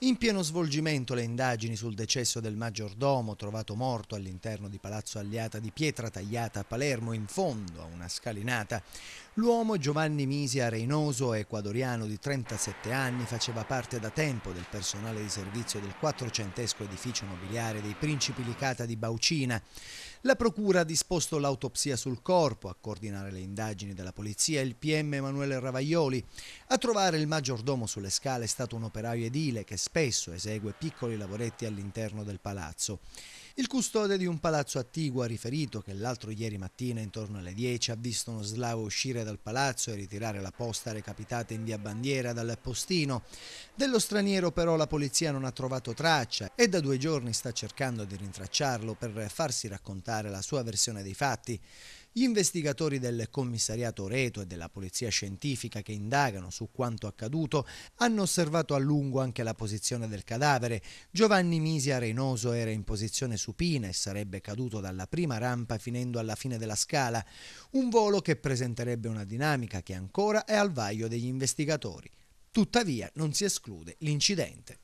In pieno svolgimento le indagini sul decesso del maggiordomo trovato morto all'interno di Palazzo Alliata di Pietra Tagliata a Palermo in fondo a una scalinata. L'uomo Giovanni Misia Reynoso, ecuadoriano di 37 anni, faceva parte da tempo del personale di servizio del quattrocentesco edificio nobiliare dei Principi Licata di Baucina. La procura ha disposto l'autopsia sul corpo, a coordinare le indagini della polizia il PM Emanuele Ravaioli. A trovare il maggiordomo sulle scale è stato un operaio edile che spesso esegue piccoli lavoretti all'interno del palazzo. Il custode di un palazzo attiguo ha riferito che l'altro ieri mattina intorno alle 10 ha visto uno slavo uscire dal palazzo e ritirare la posta recapitata in via Bandiera dal postino. Dello straniero però la polizia non ha trovato traccia e da due giorni sta cercando di rintracciarlo per farsi raccontare la sua versione dei fatti. Gli investigatori del commissariato Reto e della polizia scientifica che indagano su quanto accaduto hanno osservato a lungo anche la posizione del cadavere. Giovanni Misia Reynoso era in posizione supina e sarebbe caduto dalla prima rampa finendo alla fine della scala, un volo che presenterebbe una dinamica che ancora è al vaglio degli investigatori. Tuttavia non si esclude l'incidente.